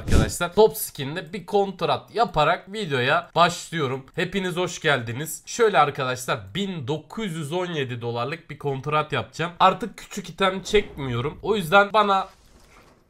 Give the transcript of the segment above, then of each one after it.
arkadaşlar. Top skin'de bir kontrat yaparak videoya başlıyorum. Hepiniz hoş geldiniz. Şöyle arkadaşlar 1917 dolarlık bir kontrat yapacağım. Artık küçük item çekmiyorum. O yüzden bana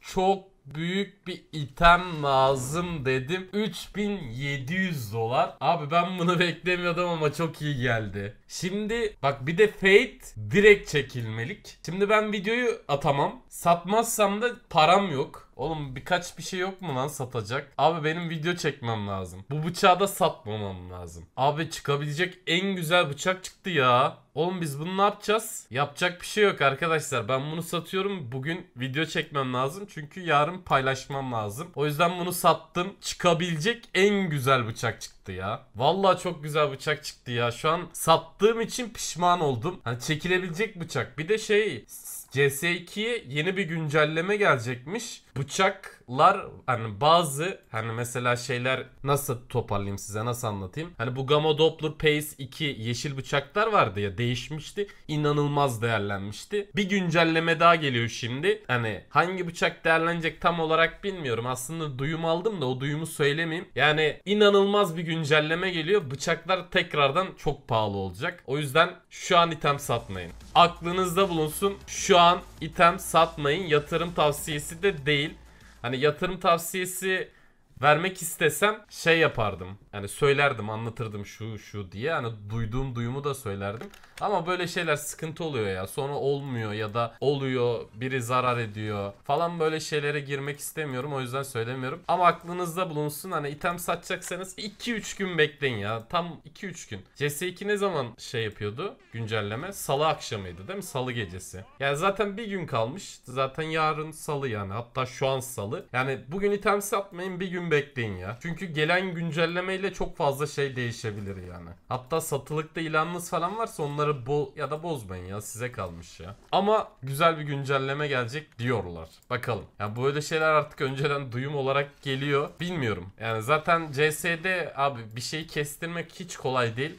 çok büyük bir item lazım dedim. 3700 dolar. Abi ben bunu beklemiyordum ama çok iyi geldi. Şimdi bak bir de Fate direkt çekilmelik. Şimdi ben videoyu atamam. Satmazsam da param yok. Oğlum birkaç bir şey yok mu lan satacak? Abi benim video çekmem lazım. Bu bıçağı da satmamam lazım. Abi çıkabilecek en güzel bıçak çıktı ya. Oğlum biz bunu ne yapacağız? Yapacak bir şey yok arkadaşlar. Ben bunu satıyorum. Bugün video çekmem lazım. Çünkü yarın paylaşmam lazım. O yüzden bunu sattım. Çıkabilecek en güzel bıçak çıktı çıktı ya. Vallahi çok güzel bıçak çıktı ya. Şu an sattığım için pişman oldum. Hani çekilebilecek bıçak. Bir de şey CS2'ye yeni bir güncelleme gelecekmiş. Bıçak farklar hani bazı hani mesela şeyler nasıl toparlayayım size nasıl anlatayım. Hani bu Gamma Doppler Pace 2 yeşil bıçaklar vardı ya değişmişti. İnanılmaz değerlenmişti. Bir güncelleme daha geliyor şimdi. Hani hangi bıçak değerlenecek tam olarak bilmiyorum. Aslında duyum aldım da o duyumu söylemeyeyim. Yani inanılmaz bir güncelleme geliyor. Bıçaklar tekrardan çok pahalı olacak. O yüzden şu an item satmayın. Aklınızda bulunsun. Şu an item satmayın. Yatırım tavsiyesi de değil. Hani yatırım tavsiyesi vermek istesem şey yapardım. Yani söylerdim, anlatırdım şu şu diye. Hani duyduğum duyumu da söylerdim. Ama böyle şeyler sıkıntı oluyor ya. Sonra olmuyor ya da oluyor, biri zarar ediyor falan böyle şeylere girmek istemiyorum. O yüzden söylemiyorum. Ama aklınızda bulunsun. Hani item satacaksanız 2-3 gün bekleyin ya. Tam 2-3 gün. CS2 ne zaman şey yapıyordu? Güncelleme. Salı akşamıydı değil mi? Salı gecesi. Yani zaten bir gün kalmış. Zaten yarın salı yani. Hatta şu an salı. Yani bugün item satmayın bir gün gün bekleyin ya. Çünkü gelen güncellemeyle çok fazla şey değişebilir yani. Hatta satılıkta ilanınız falan varsa onları bo ya da bozmayın ya size kalmış ya. Ama güzel bir güncelleme gelecek diyorlar. Bakalım. Ya yani böyle şeyler artık önceden duyum olarak geliyor. Bilmiyorum. Yani zaten CS'de abi bir şeyi kestirmek hiç kolay değil.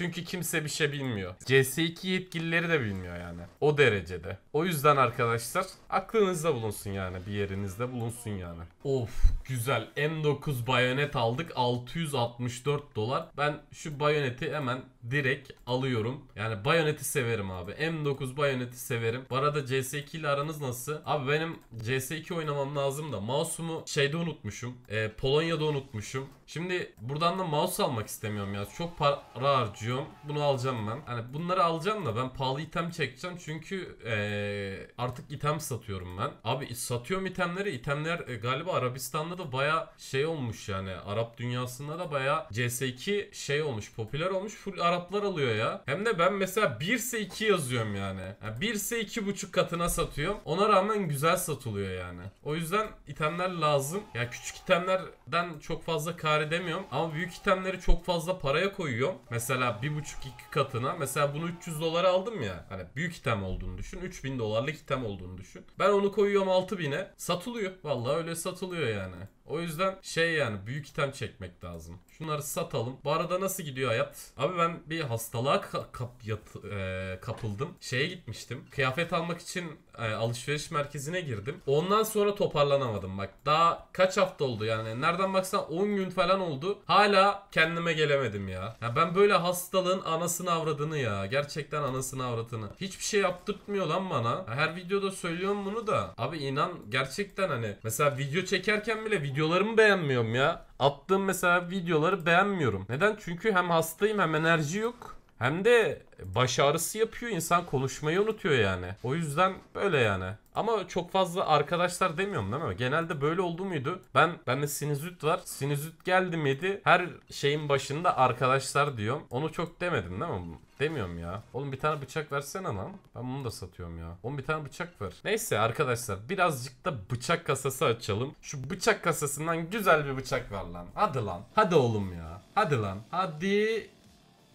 Çünkü kimse bir şey bilmiyor. CS2 yetkilileri de bilmiyor yani. O derecede. O yüzden arkadaşlar aklınızda bulunsun yani. Bir yerinizde bulunsun yani. Of güzel. M9 bayonet aldık. 664 dolar. Ben şu bayoneti hemen direkt alıyorum. Yani bayoneti severim abi. M9 bayoneti severim. Bu arada CS2 ile aranız nasıl? Abi benim CS2 oynamam lazım da mouse'umu şeyde unutmuşum. E, Polonya'da unutmuşum. Şimdi buradan da mouse almak istemiyorum ya. Çok para harcıyor Legion. Bunu alacağım ben. Hani bunları alacağım da ben pahalı item çekeceğim. Çünkü ee, artık item satıyorum ben. Abi satıyorum itemleri. İtemler e, galiba Arabistan'da da baya şey olmuş yani. Arap dünyasında da baya CS2 şey olmuş. Popüler olmuş. Full Araplar alıyor ya. Hem de ben mesela 1 ise 2 yazıyorum yani. yani 1 ise 2,5 katına satıyorum. Ona rağmen güzel satılıyor yani. O yüzden itemler lazım. Ya yani küçük itemlerden çok fazla kar edemiyorum. Ama büyük itemleri çok fazla paraya koyuyorum. Mesela bir buçuk iki katına mesela bunu 300 dolara aldım ya hani büyük item olduğunu düşün 3000 dolarlık item olduğunu düşün. Ben onu koyuyorum 6000'e satılıyor. Vallahi öyle satılıyor yani. O yüzden şey yani büyük item çekmek lazım. Şunları satalım. Bu arada nasıl gidiyor hayat? Abi ben bir hastalığa ka kap yat e kapıldım. Şeye gitmiştim. Kıyafet almak için e alışveriş merkezine girdim. Ondan sonra toparlanamadım bak. Daha kaç hafta oldu yani. Nereden baksan 10 gün falan oldu. Hala kendime gelemedim ya. ya ben böyle hastalığın anasını avradını ya. Gerçekten anasını avradını. Hiçbir şey yaptırtmıyor lan bana. Her videoda söylüyorum bunu da. Abi inan gerçekten hani mesela video çekerken bile video videolarımı beğenmiyorum ya. Attığım mesela videoları beğenmiyorum. Neden? Çünkü hem hastayım hem enerji yok. Hem de baş ağrısı yapıyor insan konuşmayı unutuyor yani. O yüzden böyle yani. Ama çok fazla arkadaşlar demiyorum değil mi? Genelde böyle oldu muydu? Ben bende sinüzit var. Sinüzit geldi miydi? Her şeyin başında arkadaşlar diyorum. Onu çok demedim değil mi? Demiyorum ya. Oğlum bir tane bıçak versene lan. Ben bunu da satıyorum ya. Oğlum bir tane bıçak ver. Neyse arkadaşlar birazcık da bıçak kasası açalım. Şu bıçak kasasından güzel bir bıçak ver lan. Hadi lan. Hadi oğlum ya. Hadi lan. Hadi.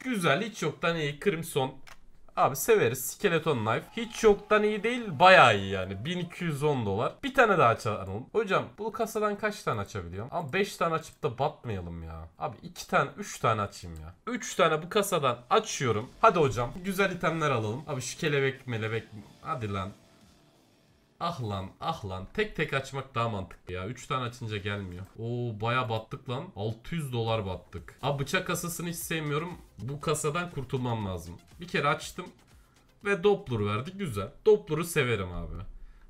Güzel hiç yoktan iyi. Crimson. Abi severiz. Skeleton Knife. Hiç yoktan iyi değil. Bayağı iyi yani. 1210 dolar. Bir tane daha açalım. Hocam bu kasadan kaç tane açabiliyorum? Ama 5 tane açıp da batmayalım ya. Abi 2 tane 3 tane açayım ya. 3 tane bu kasadan açıyorum. Hadi hocam. Güzel itemler alalım. Abi şu kelebek melebek. Hadi lan. Ah lan ah lan. Tek tek açmak daha mantıklı ya. 3 tane açınca gelmiyor. Oo baya battık lan. 600 dolar battık. Abi bıçak kasasını hiç sevmiyorum. Bu kasadan kurtulmam lazım. Bir kere açtım. Ve Doppler verdi. Güzel. Doppler'ı severim abi.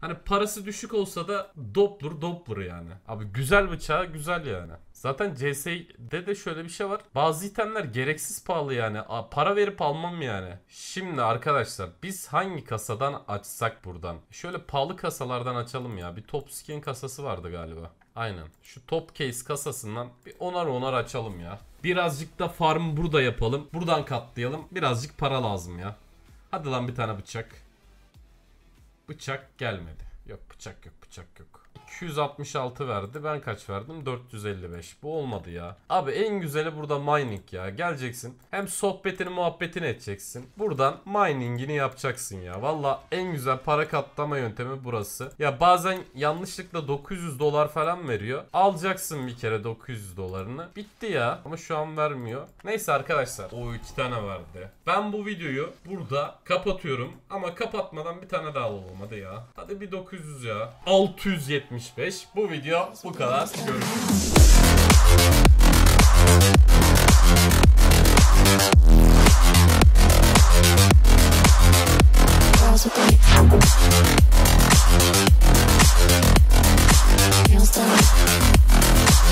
Hani parası düşük olsa da Doppler Doppler yani. Abi güzel bıçağı güzel yani. Zaten CS'de de şöyle bir şey var. Bazı itemler gereksiz pahalı yani. A, para verip almam yani. Şimdi arkadaşlar biz hangi kasadan açsak buradan? Şöyle pahalı kasalardan açalım ya. Bir top skin kasası vardı galiba. Aynen. Şu top case kasasından bir onar onar açalım ya. Birazcık da farm burada yapalım. Buradan katlayalım. Birazcık para lazım ya. Hadi lan bir tane bıçak. Bıçak gelmedi. Yok bıçak yok bıçak yok. 266 verdi. Ben kaç verdim? 455. Bu olmadı ya. Abi en güzeli burada mining ya. Geleceksin. Hem sohbetini muhabbetini edeceksin. Buradan miningini yapacaksın ya. Valla en güzel para katlama yöntemi burası. Ya bazen yanlışlıkla 900 dolar falan veriyor. Alacaksın bir kere 900 dolarını. Bitti ya. Ama şu an vermiyor. Neyse arkadaşlar. O iki tane verdi. Ben bu videoyu burada kapatıyorum. Ama kapatmadan bir tane daha alalım ya. Hadi bir 900 ya. 670 75. Bu video bu kadar. Görüşürüz.